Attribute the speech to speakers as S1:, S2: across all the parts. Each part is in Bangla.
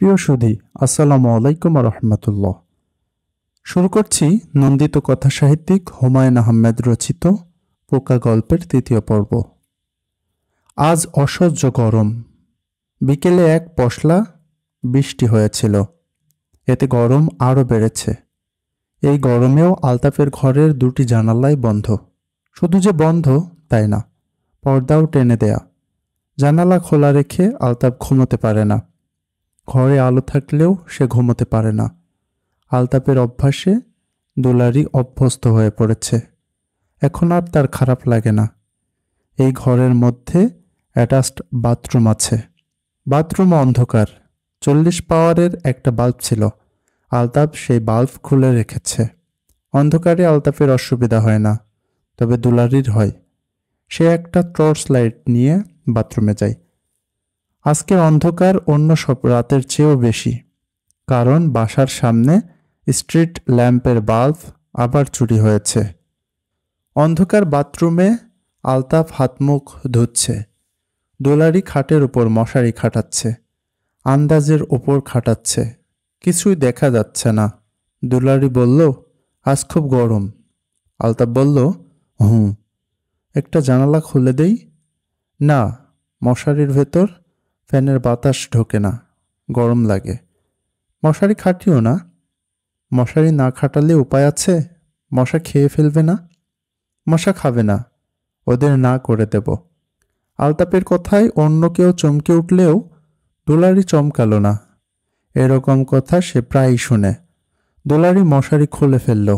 S1: প্রিয় সুধী আসসালামু আলাইকুম রহমতুল্লাহ শুরু করছি নন্দিত কথা সাহিত্যিক হুমায়ুন আহমেদ রচিত পোকা গল্পের তৃতীয় পর্ব আজ অসহ্য গরম বিকেলে এক পশলা বৃষ্টি হয়েছিল এতে গরম আরও বেড়েছে এই গরমেও আলতাফের ঘরের দুটি জানালাই বন্ধ শুধু যে বন্ধ তাই না পর্দাও টেনে দেয়া জানালা খোলা রেখে আলতাফ ঘুমোতে পারে না ঘরে আলো থাকলেও সে ঘুমোতে পারে না আলতাপের অভ্যাসে দুলারি অভ্যস্ত হয়ে পড়েছে এখন আর তার খারাপ লাগে না এই ঘরের মধ্যে অ্যাটাচড বাথরুম আছে বাথরুম অন্ধকার চল্লিশ পাওয়ারের একটা বাল্ব ছিল আলতাপ সেই বাল্ব খুলে রেখেছে অন্ধকারে আলতাপের অসুবিধা হয় না তবে দুলারির হয় সে একটা টর্চ লাইট নিয়ে বাথরুমে যায় আজকের অন্ধকার অন্য সব রাতের চেয়েও বেশি কারণ বাসার সামনে স্ট্রিট ল্যাম্পের বাল্ব আবার চুরি হয়েছে অন্ধকার বাথরুমে আলতাফ হাতমুখ ধুচ্ছে দোলারি খাটের ওপর মশারি খাটাচ্ছে আন্দাজের ওপর খাটাচ্ছে কিছুই দেখা যাচ্ছে না দুলারি বলল আজ খুব গরম আলতাফ বলল হুম একটা জানালা খুলে দেই না মশারির ভেতর ফ্যানের বাতাস ঢোকে না গরম লাগে মশারি খাটিও না মশারি না খাটালে উপায় আছে মশা খেয়ে ফেলবে না মশা খাবে না ওদের না করে দেব আলতাপের কথায় অন্য কেউ চমকে উঠলেও দোলারি চমকালো না এরকম কথা সে প্রায়ই শুনে দোলারি মশারি খুলে ফেলল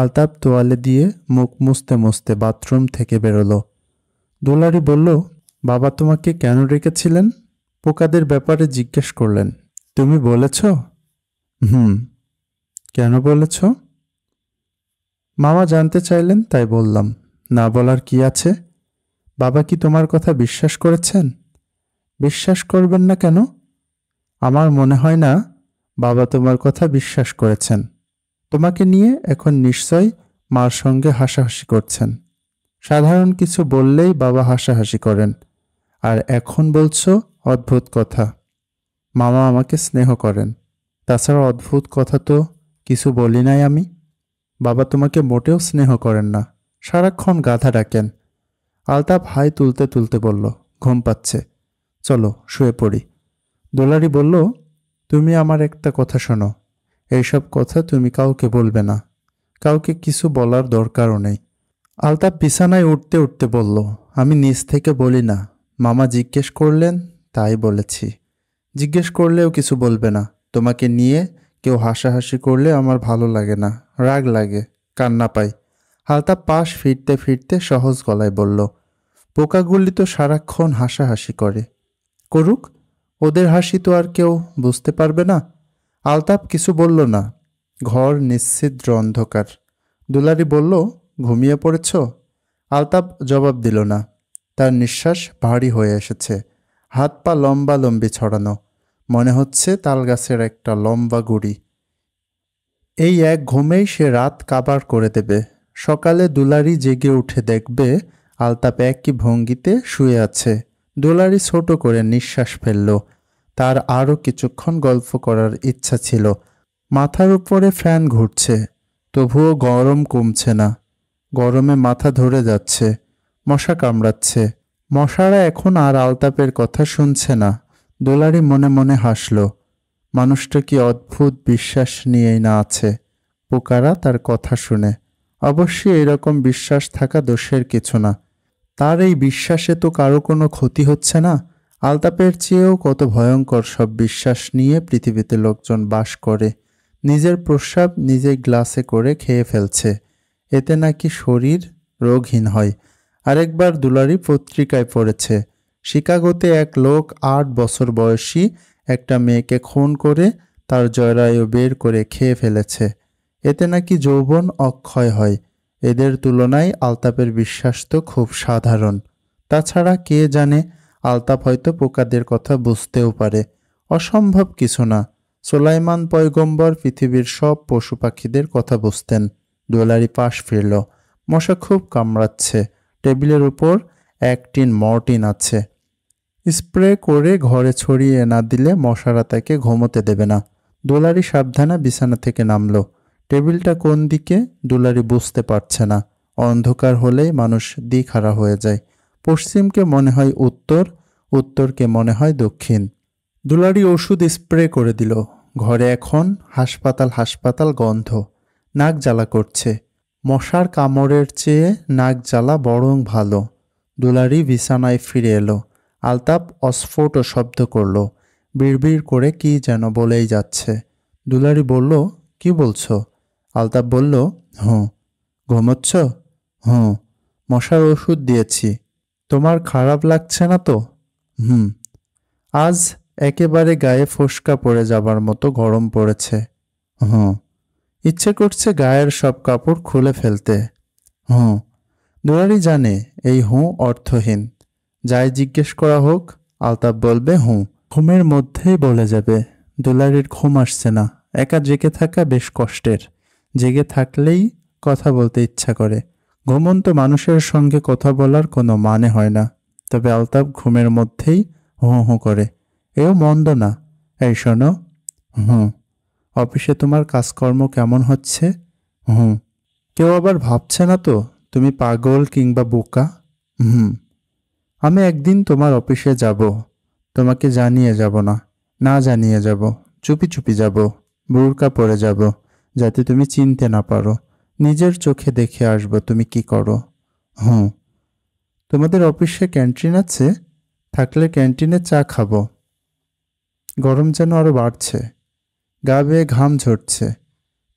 S1: আলতাপ তোয়ালে দিয়ে মুখ মুছতে মুছতে বাথরুম থেকে বেরোলো দোলারি বলল বাবা তোমাকে কেন রেখেছিলেন পোকাদের ব্যাপারে জিজ্ঞেস করলেন তুমি বলেছ হুম কেন বলেছ মামা জানতে চাইলেন তাই বললাম না বলার কি আছে বাবা কি তোমার কথা বিশ্বাস করেছেন বিশ্বাস করবেন না কেন আমার মনে হয় না বাবা তোমার কথা বিশ্বাস করেছেন তোমাকে নিয়ে এখন নিশ্চয় মার সঙ্গে হাসাহাসি করছেন সাধারণ কিছু বললেই বাবা হাসাহাসি করেন আর এখন বলছো অদ্ভুত কথা মামা আমাকে স্নেহ করেন তাছাড়া অদ্ভুত কথা তো কিছু বলি নাই আমি বাবা তোমাকে মোটেও স্নেহ করেন না সারাক্ষণ গাধা ডাকেন আলতা ভাই তুলতে তুলতে বলল ঘুম পাচ্ছে চলো শুয়ে পড়ি দোলারি বলল তুমি আমার একটা কথা শোনো এইসব কথা তুমি কাউকে বলবে না কাউকে কিছু বলার দরকারও নেই আলতাপ বিছানায় উঠতে উঠতে বলল আমি নিজ থেকে বলি না মামা জিজ্ঞেস করলেন তাই বলেছি জিজ্ঞেস করলেও কিছু বলবে না তোমাকে নিয়ে কেউ হাসাহাসি করলে আমার ভালো লাগে না রাগ লাগে কান্না পাই হালতা পাশ ফিরতে ফিরতে সহজ গলায় বলল পোকাগুলি তো সারাক্ষণ হাসাহাসি করে করুক ওদের হাসি তো আর কেউ বুঝতে পারবে না আলতাপ কিছু বলল না ঘর নিশ্চিদ্র অন্ধকার দুলারি বলল ঘুমিয়ে পড়েছ আলতাপ জবাব দিল না তার নিঃশ্বাস ভারী হয়ে এসেছে হাত পা লম্বা লম্বি ছড়ানো মনে হচ্ছে তালগাছের একটা লম্বা গুড়ি এই এক ঘুমেই সে রাত কাবার করে দেবে সকালে দুলারি জেগে উঠে দেখবে আলতাপ একই ভঙ্গিতে শুয়ে আছে দুলারি ছোট করে নিঃশ্বাস ফেলল তার আরও কিছুক্ষণ গল্প করার ইচ্ছা ছিল মাথার উপরে ফ্যান ঘুরছে তবুও গরম কমছে না গরমে মাথা ধরে যাচ্ছে মশা কামড়াচ্ছে মশারা এখন আর আলতাপের কথা শুনছে না দোলারি মনে মনে হাসল মানুষটা কি অদ্ভুত বিশ্বাস নিয়েই না আছে পোকারা তার কথা শুনে অবশ্যই এরকম বিশ্বাস থাকা দোষের কিছু না তার এই বিশ্বাসে তো কারো কোনো ক্ষতি হচ্ছে না আলতাপের চেয়েও কত ভয়ঙ্কর সব বিশ্বাস নিয়ে পৃথিবীতে লোকজন বাস করে নিজের প্রস্রাব নিজে গ্লাসে করে খেয়ে ফেলছে এতে নাকি শরীর রোগহীন হয় আরেকবার দুলারি পত্রিকায় পড়েছে শিকাগোতে এক লোক আট বছর বয়সী একটা মেয়েকে খুন করে তার জয়রায়ু বের করে খেয়ে ফেলেছে এতে নাকি যৌবন অক্ষয় হয় এদের তুলনায় আলতাপের বিশ্বাস তো খুব সাধারণ তাছাড়া কে জানে আলতাপ হয়তো পোকাদের কথা বুঝতেও পারে অসম্ভব কিছু না সোলাইমান পয়গম্বর পৃথিবীর সব পশু পাখিদের কথা বুঝতেন দোলারি পাশ ফিরল মশা খুব কামড়াচ্ছে টেবিলের উপর একটিন মর্টিন আছে স্প্রে করে ঘরে ছড়িয়ে না দিলে মশারা তাকে ঘুমোতে দেবে না দুলারি সাবধানে বিছানা থেকে নামলো টেবিলটা কোন দিকে দুলারি বুঝতে পারছে না অন্ধকার হলেই মানুষ খারাপ হয়ে যায় পশ্চিমকে মনে হয় উত্তর উত্তরকে মনে হয় দক্ষিণ দুলারি ওষুধ স্প্রে করে দিল ঘরে এখন হাসপাতাল হাসপাতাল গন্ধ নাক জ্বালা করছে মশার কামড়ের চেয়ে নাক জ্বালা বরং ভালো দুলারি বিছানায় ফিরে এলো আলতাপ অস্ফোট শব্দ করল বিড়বিড় করে কি যেন বলেই যাচ্ছে দুলারি বলল কি বলছো আলতাপ বলল হুঁ ঘুমোচ্ছ হুঁ মশার ওষুধ দিয়েছি তোমার খারাপ লাগছে না তো হুম আজ একেবারে গায়ে ফোসকা পড়ে যাবার মতো গরম পড়েছে হুম ইচ্ছে করছে গায়ের সব কাপড় খুলে ফেলতে হুঁ দুরারি জানে এই হুঁ অর্থহীন যাই জিজ্ঞেস করা হোক আলতাফ বলবে হুঁ ঘুমের মধ্যেই বলে যাবে দুলারির ঘুম আসছে না একা জেগে থাকা বেশ কষ্টের জেগে থাকলেই কথা বলতে ইচ্ছা করে ঘুমন্ত মানুষের সঙ্গে কথা বলার কোনো মানে হয় না তবে আলতাফ ঘুমের মধ্যেই হুঁ হুঁ করে এও মন্দ না এই শোনো হুঁ অফিসে তোমার কাজকর্ম কেমন হচ্ছে হুম কেউ আবার ভাবছে না তো তুমি পাগল কিংবা বোকা হুম আমি একদিন তোমার অফিসে যাব তোমাকে জানিয়ে যাব না না জানিয়ে যাব চুপি চুপি যাব বুড়কা পরে যাব যাতে তুমি চিনতে না পারো নিজের চোখে দেখে আসবো তুমি কি করো হুম তোমাদের অফিসে ক্যান্টিন আছে থাকলে ক্যান্টিনে চা খাবো গরম যেন আরও বাড়ছে গা বেয়ে ঘাম ঝরছে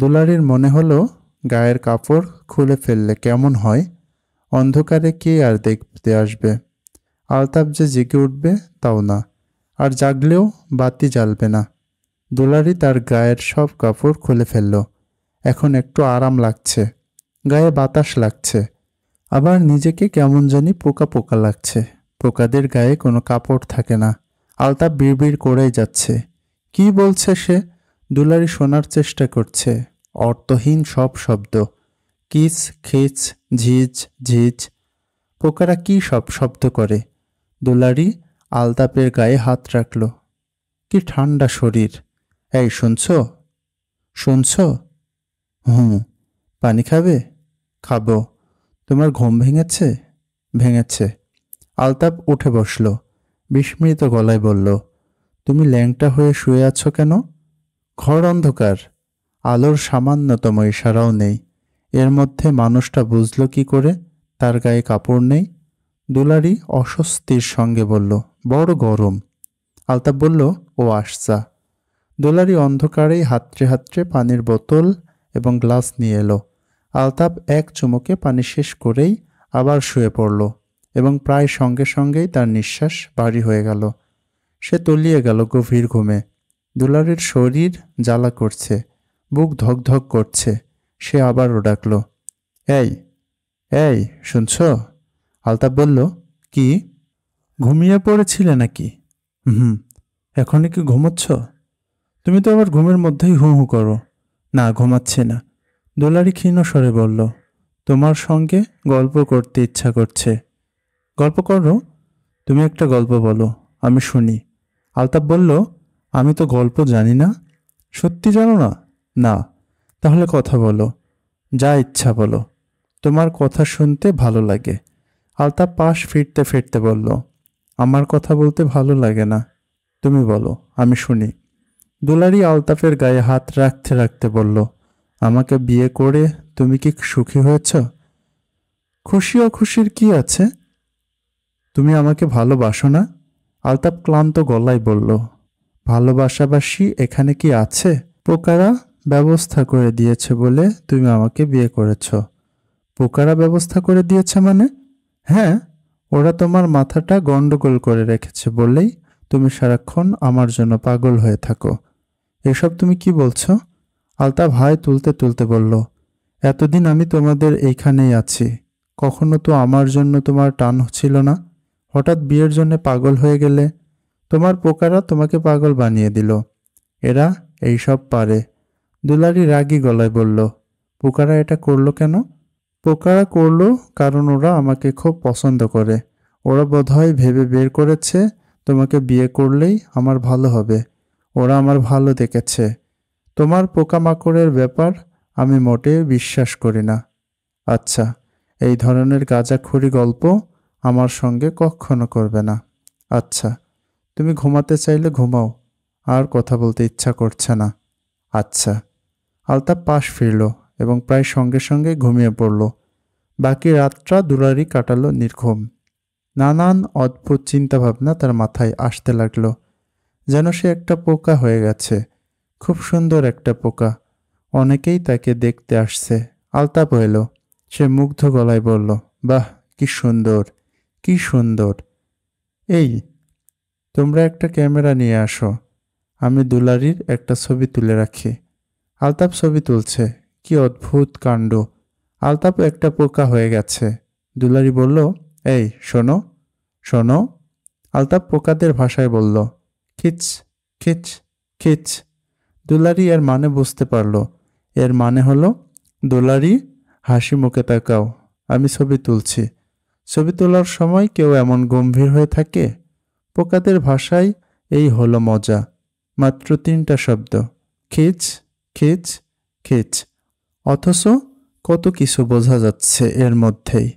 S1: দুলারির মনে হলো গায়ের কাপড় খুলে ফেললে কেমন হয় অন্ধকারে কে আর দেখতে আসবে আলতাপ যে জেগে উঠবে তাও না আর জাগলেও বাতি জ্বালবে না দুলারি তার গায়ের সব কাপড় খুলে ফেলল এখন একটু আরাম লাগছে গায়ে বাতাস লাগছে আবার নিজেকে কেমন জানি পোকা পোকা লাগছে পোকাদের গায়ে কোনো কাপড় থাকে না আলতাপ বিড়বিড় করেই যাচ্ছে কি বলছে সে দুলারি শোনার চেষ্টা করছে অর্থহীন সব শব্দ কিচ খিচ ঝিজ ঝিজ পোকারা কি সব শব্দ করে দুলারি আলতাপের গায়ে হাত রাখল কি ঠান্ডা শরীর এই শুনছ শুনছ হুম পানি খাবে খাবো তোমার ঘুম ভেঙেছে ভেঙেছে আলতাপ উঠে বসল বিস্মৃত গলায় বলল তুমি ল্যাংটা হয়ে শুয়ে আছো কেন ঘর অন্ধকার আলোর সামান্যতম ইশারাও নেই এর মধ্যে মানুষটা বুঝল কি করে তার গায়ে কাপড় নেই দুলারি অস্বস্তির সঙ্গে বলল বড় গরম আলতাপ বলল ও আসছা দুলারি অন্ধকারেই হাতড়ে হাতড়ে পানির বোতল এবং গ্লাস নিয়ে এলো আলতাপ এক চুমুকে পানি শেষ করেই আবার শুয়ে পড়ল এবং প্রায় সঙ্গে সঙ্গেই তার নিঃশ্বাস ভারী হয়ে গেল সে তলিয়ে গেল গভীর ঘুমে দুলারের শরীর জ্বালা করছে বুক ধকধক করছে সে আবারও ডাকল এই এই শুনছ আলতাপ বলল কি ঘুমিয়ে পড়েছিলে নাকি হুম এখনই কি ঘুমোচ্ছ তুমি তো আবার ঘুমের মধ্যেই হু হু করো না ঘুমাচ্ছে না দোলারি ক্ষীণ স্বরে বলল তোমার সঙ্গে গল্প করতে ইচ্ছা করছে গল্প করো তুমি একটা গল্প বলো আমি শুনি আলতাপ বলল আমি তো গল্প জানি না সত্যি জানো না না তাহলে কথা বলো যা ইচ্ছা বলো তোমার কথা শুনতে ভালো লাগে আলতা পাশ ফিরতে ফিরতে বলল আমার কথা বলতে ভালো লাগে না তুমি বলো আমি শুনি দুলারি আলতাফের গায়ে হাত রাখতে রাখতে বলল আমাকে বিয়ে করে তুমি কি সুখী হয়েছ খুশি অখুশির কি আছে তুমি আমাকে ভালোবাসো না আলতাফ ক্লান্ত গলায় বলল ভালোবাসাবাসী এখানে কি আছে পোকারা ব্যবস্থা করে দিয়েছে বলে তুমি আমাকে বিয়ে করেছ পোকারা ব্যবস্থা করে দিয়েছে মানে হ্যাঁ ওরা তোমার মাথাটা গন্ডগোল করে রেখেছে বলেই তুমি সারাক্ষণ আমার জন্য পাগল হয়ে থাকো এসব তুমি কি বলছো আলতা ভাই তুলতে তুলতে বলল এতদিন আমি তোমাদের এইখানেই আছি কখনো তো আমার জন্য তোমার টান ছিল না হঠাৎ বিয়ের জন্য পাগল হয়ে গেলে তোমার পোকারা তোমাকে পাগল বানিয়ে দিল এরা এই সব পারে দুলারি রাগি গলায় বলল পোকারা এটা করলো কেন পোকারা করলো কারণ ওরা আমাকে খুব পছন্দ করে ওরা বোধহয় ভেবে বের করেছে তোমাকে বিয়ে করলেই আমার ভালো হবে ওরা আমার ভালো দেখেছে তোমার পোকামাকড়ের ব্যাপার আমি মোটে বিশ্বাস করি না আচ্ছা এই ধরনের গাঁজাখুরি গল্প আমার সঙ্গে কখনো করবে না আচ্ছা তুমি ঘুমাতে চাইলে ঘুমাও আর কথা বলতে ইচ্ছা করছে না আচ্ছা আলতাপ পাশ ফিরল এবং প্রায় সঙ্গে সঙ্গে ঘুমিয়ে পড়ল বাকি রাতটা দুলারি কাটাল নির্ঘুম নানান অদ্ভুত চিন্তাভাবনা তার মাথায় আসতে লাগলো যেন সে একটা পোকা হয়ে গেছে খুব সুন্দর একটা পোকা অনেকেই তাকে দেখতে আসছে আলতাপ হইল সে মুগ্ধ গলায় বলল বাহ কি সুন্দর কি সুন্দর এই তোমরা একটা ক্যামেরা নিয়ে আসো আমি দুলারির একটা ছবি তুলে রাখি আলতাপ ছবি তুলছে কি অদ্ভুত কাণ্ড আলতাপ একটা পোকা হয়ে গেছে দুলারি বলল এই শোনো শোনো আলতাপ পোকাদের ভাষায় বলল খিচ খিচ খিচ দুলারি এর মানে বুঝতে পারল এর মানে হলো দুলারি হাসি মুখে তাকাও আমি ছবি তুলছি ছবি তোলার সময় কেউ এমন গম্ভীর হয়ে থাকে পোকাদের ভাষায় এই হলো মজা মাত্র তিনটা শব্দ খেচ খেচ খেচ অথচ কত কিছু বোঝা যাচ্ছে এর মধ্যেই